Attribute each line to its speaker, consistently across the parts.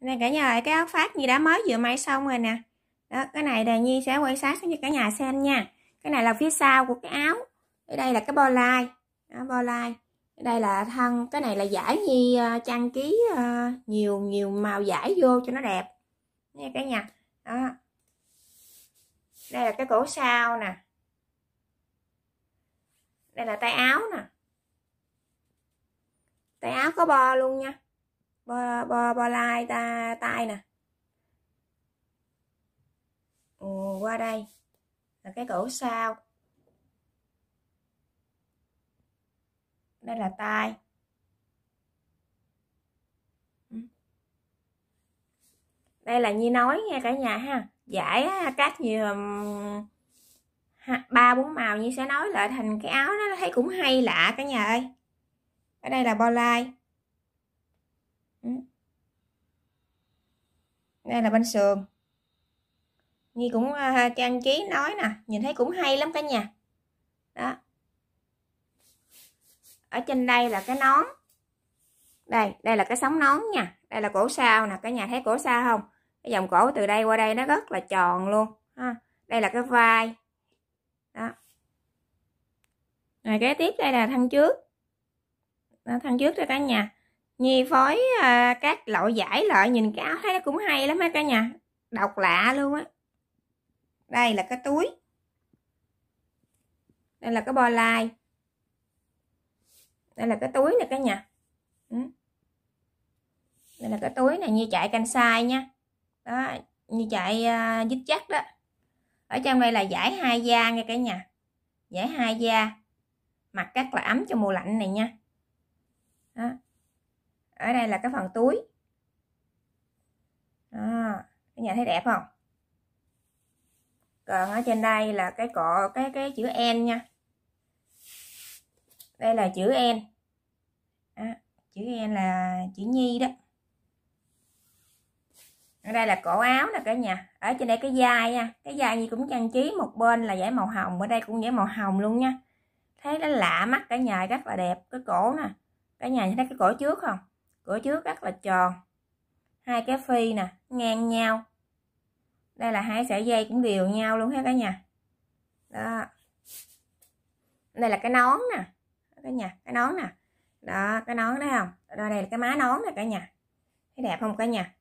Speaker 1: nè cả nhà ơi cái áo phát gì đã mới vừa may xong rồi nè đó cái này đề nhi sẽ quay sát cho cả nhà xem nha cái này là phía sau của cái áo ở đây là cái bo lai bo lai đây là thân cái này là giải nhi ờ, trang trí ờ, nhiều nhiều màu giải vô cho nó đẹp nha cả nhà đó đây là cái cổ sau nè đây là tay áo nè tay áo có bo luôn nha bo, bo, bo lai ta tay nè ừ, qua đây là cái cổ sao đây là tai ừ. đây là như nói nghe cả nhà ha giải á, cắt nhiều ba bốn màu như sẽ nói lại thành cái áo nó thấy cũng hay lạ cả nhà ơi ở đây là bo lai Ừ. đây là bên sườn Nhi cũng à, trang trí nói nè nhìn thấy cũng hay lắm cả nhà đó ở trên đây là cái nón đây đây là cái sóng nón nha đây là cổ sao nè cả nhà thấy cổ sao không cái dòng cổ từ đây qua đây nó rất là tròn luôn ha đây là cái vai đó rồi kế tiếp đây là thân trước đó, thân trước cho cả nhà Nhi phối à, các loại giải lợi nhìn cái áo thấy nó cũng hay lắm ha cả nhà độc lạ luôn á đây là cái túi đây là cái bo lai đây là cái túi này cả nhà ừ. đây là cái túi này như chạy canh sai nha đó như chạy uh, à, dít chắc đó ở trong đây là giải hai da nha cả nhà giải hai da mặc cắt là ấm cho mùa lạnh này nha đó ở đây là cái phần túi đó các nhà thấy đẹp không còn ở trên đây là cái cọ cái cái chữ n nha đây là chữ n đó, chữ n là chữ nhi đó ở đây là cổ áo nè cả nhà ở trên đây cái dai nha cái dai như cũng trang trí một bên là dải màu hồng ở đây cũng dải màu hồng luôn nha thấy nó lạ mắt cả nhà rất là đẹp cái cổ nè cả nhà thấy cái cổ trước không cửa trước rất là tròn hai cái phi nè ngang nhau đây là hai sợi dây cũng đều nhau luôn hết cả nhà đó đây là cái nón nè cả nhà cái nón nè đó cái nón thấy không rồi đây là cái má nón nè cả nhà thấy đẹp không cả nhà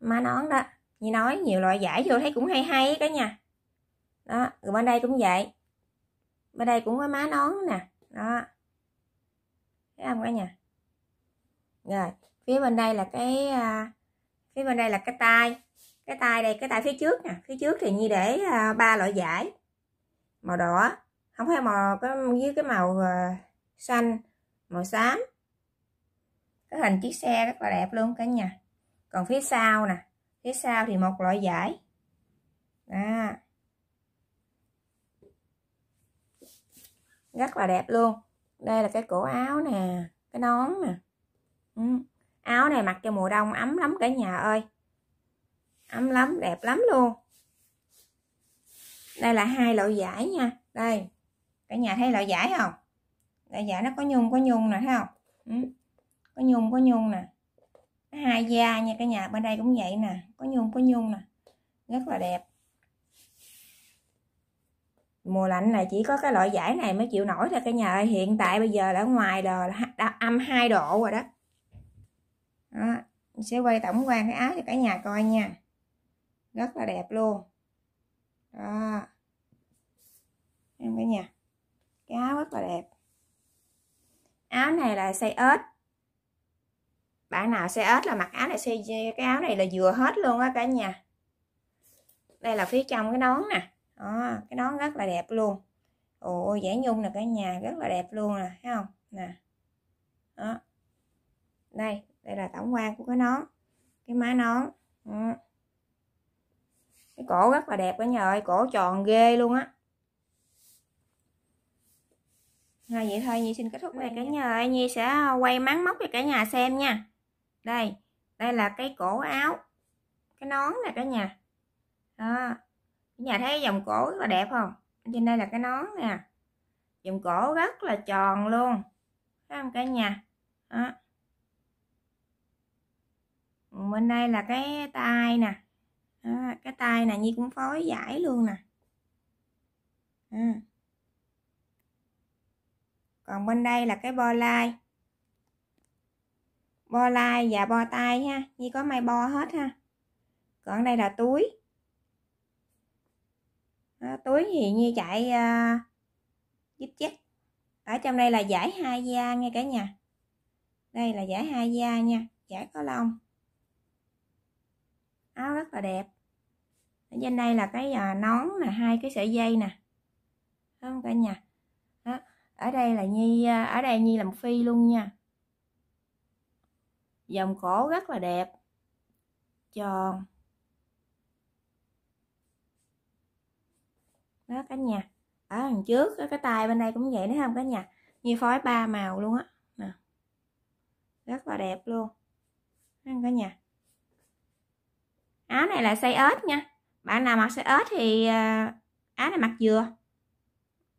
Speaker 1: má nón đó như nói nhiều loại giải vô thấy cũng hay hay cả nhà đó rồi bên đây cũng vậy bên đây cũng có má nón nè đó thấy không cả nhà rồi phía bên đây là cái à, phía bên đây là cái tay cái tay đây cái tay phía trước nè phía trước thì nhi để à, ba loại giải màu đỏ không phải màu cái dưới cái màu à, xanh màu xám cái hình chiếc xe rất là đẹp luôn cả nhà còn phía sau nè phía sau thì một loại giải đó. rất là đẹp luôn đây là cái cổ áo nè cái nón nè Ừ. áo này mặc cho mùa đông ấm lắm cả nhà ơi ấm lắm đẹp lắm luôn đây là hai loại giải nha đây cả nhà thấy loại giải không loại giải nó có nhung có nhung nè thấy không ừ. có nhung có nhung nè hai da nha cả nhà bên đây cũng vậy nè có nhung có nhung nè rất là đẹp mùa lạnh này chỉ có cái loại giải này mới chịu nổi thôi cả nhà ơi hiện tại bây giờ là ngoài đờ là âm 2 độ rồi đó đó sẽ quay tổng quan cái áo cho cả nhà coi nha rất là đẹp luôn đó em cả nhà cái áo rất là đẹp áo này là size S bạn nào size S là mặc áo này size cái áo này là vừa hết luôn á cả nhà đây là phía trong cái nón nè đó, cái nón rất là đẹp luôn ôi dễ nhung nè cả nhà rất là đẹp luôn nè thấy không nè đó đây đây là tổng quan của cái nón cái má nón ừ. cái cổ rất là đẹp cả nhà ơi cổ tròn ghê luôn á rồi vậy thôi Nhi xin kết thúc đây cả nhà ơi Nhi sẽ ờ, quay máng móc cho cả nhà xem nha đây đây là cái cổ áo cái nón nè cả nhà đó cả nhà thấy dòng cổ rất là đẹp không trên đây là cái nón nè dòng cổ rất là tròn luôn thấy không cả nhà đó bên đây là cái tay nè à, cái tay này nhi cũng phối giải luôn nè à. còn bên đây là cái bo lai bo lai và bo tay ha nhi có may bo hết ha còn đây là túi à, túi thì nhi chạy à, ờ, giúp chắc ở trong đây là giải hai da nghe cả nhà đây là giải hai da nha giải có lông áo rất là đẹp ở trên đây là cái à, nón là hai cái sợi dây nè Đúng không cả nhà đó. ở đây là nhi à, ở đây nhi làm phi luôn nha dòng cổ rất là đẹp tròn đó cả nhà ở đằng trước cái tay bên đây cũng vậy đấy không cả nhà như phối ba màu luôn á rất là đẹp luôn ăn cả nhà áo này là size ớt nha bạn nào mặc size ớt thì à, áo này mặc vừa.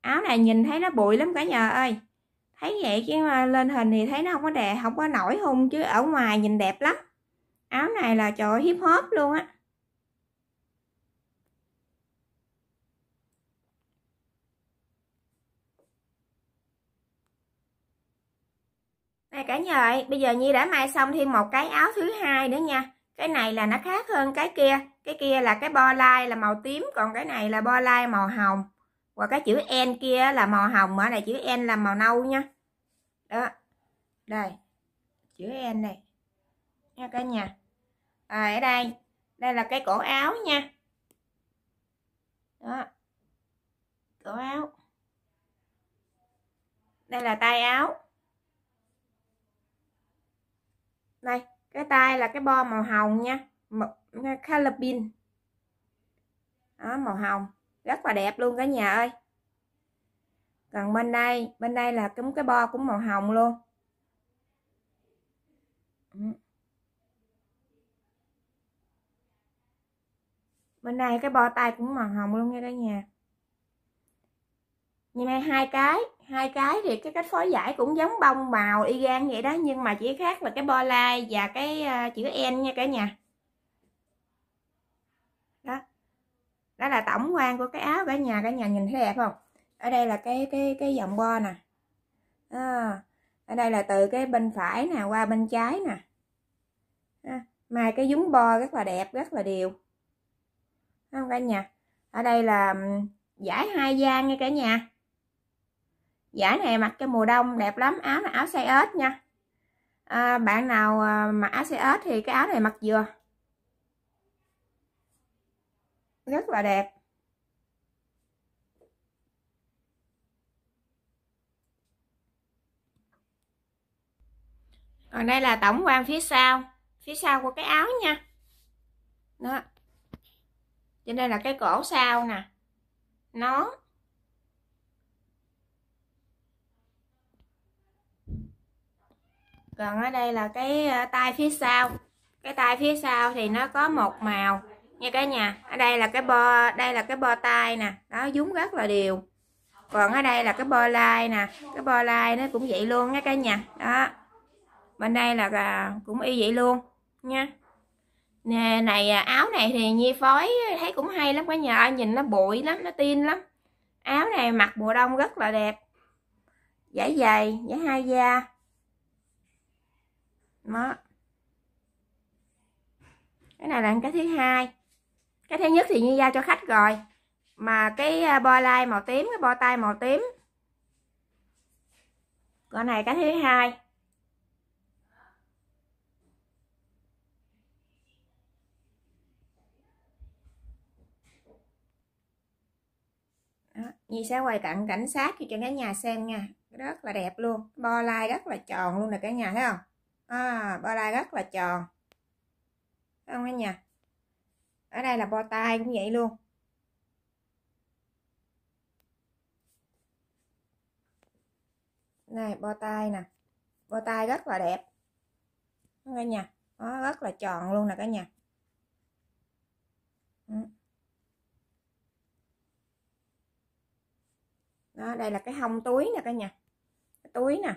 Speaker 1: áo này nhìn thấy nó bụi lắm cả nhà ơi thấy vậy chứ mà lên hình thì thấy nó không có đẹp không có nổi hung chứ ở ngoài nhìn đẹp lắm áo này là trời hiếp hốp luôn á Đây cả nhà ơi, bây giờ Nhi đã may xong thêm một cái áo thứ hai nữa nha cái này là nó khác hơn cái kia cái kia là cái bo lai là màu tím còn cái này là bo lai màu hồng và cái chữ n kia là màu hồng ở này chữ n là màu nâu nha đó đây chữ n này nha cả nhà à, ở đây đây là cái cổ áo nha đó cổ áo đây là tay áo đây cái tay là cái bo màu hồng nha calabin đó màu hồng rất là đẹp luôn cả nhà ơi còn bên đây bên đây là cũng cái bo cũng màu hồng luôn ừ. bên đây cái bo tay cũng màu hồng luôn nha cả nhà như này hai cái hai cái thì cái cách phối giải cũng giống bông màu y gan vậy đó nhưng mà chỉ khác là cái bo lai và cái ờ, chữ n nha cả nhà đó đó là tổng quan của cái áo cả nhà cả nhà nhìn thấy đẹp không ở đây là cái cái cái dòng bo nè à, ở đây là từ cái bên phải nè qua bên trái nè à, mai cái dúng bo rất là đẹp rất là đều không cả nhà ở đây là giải hai gian nha cả nhà giải này mặc cho mùa đông đẹp lắm áo là áo size S nha à, bạn nào à, mặc áo size S thì cái áo này mặc vừa rất là đẹp còn đây là tổng quan phía sau phía sau của cái áo nha đó trên đây là cái cổ sau nè nó còn ở đây là cái ờ, tay phía sau cái tay phía sau thì nó có một màu nha cả nhà ở đây là cái bo đây là cái bo tay nè đó dúng rất là đều còn ở đây là cái bo lai nè cái bo lai nó cũng vậy luôn nha cả nhà đó bên đây là, à, cũng y vậy luôn nha nè này à, áo này thì nhi phối thấy cũng hay lắm cả nhà nhìn nó bụi lắm nó tin lắm áo này mặc mùa đông rất là đẹp dễ dày dễ hai da đó cái này là cái thứ hai cái thứ nhất thì như giao cho khách rồi mà cái à, bo lai màu tím cái bo tay màu tím con này cái thứ hai Nhi sẽ quay cận cảnh sát cho cả nhà xem nha rất là đẹp luôn bo lai rất là tròn luôn nè cả nhà thấy không à, bo tay rất là tròn không anh nhỉ? ở đây là bo tay cũng vậy luôn này bo tay nè bo tay rất là đẹp không anh nhỉ? nó rất là tròn luôn nè cả nhà ừ. đó đây là cái hông túi nè cả nhà túi nè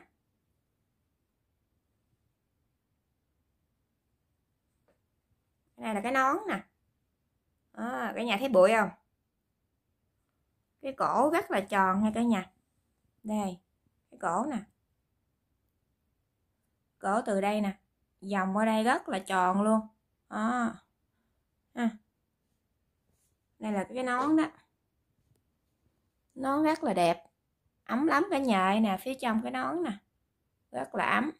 Speaker 1: cái này là cái nón nè à, cả nhà thấy bụi không cái cổ rất là tròn nha cả nhà đây cái cổ nè cổ từ đây nè dòng qua đây rất là tròn luôn à. À. đây là cái nón đó nón rất là đẹp ấm lắm cả nhà nè phía trong cái nón nè rất là ấm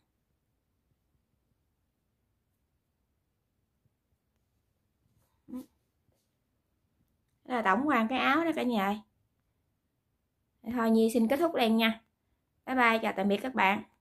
Speaker 1: đó là tổng quan cái áo đó cả nhà thôi nhi xin kết thúc đây nha bye bye chào tạm biệt các bạn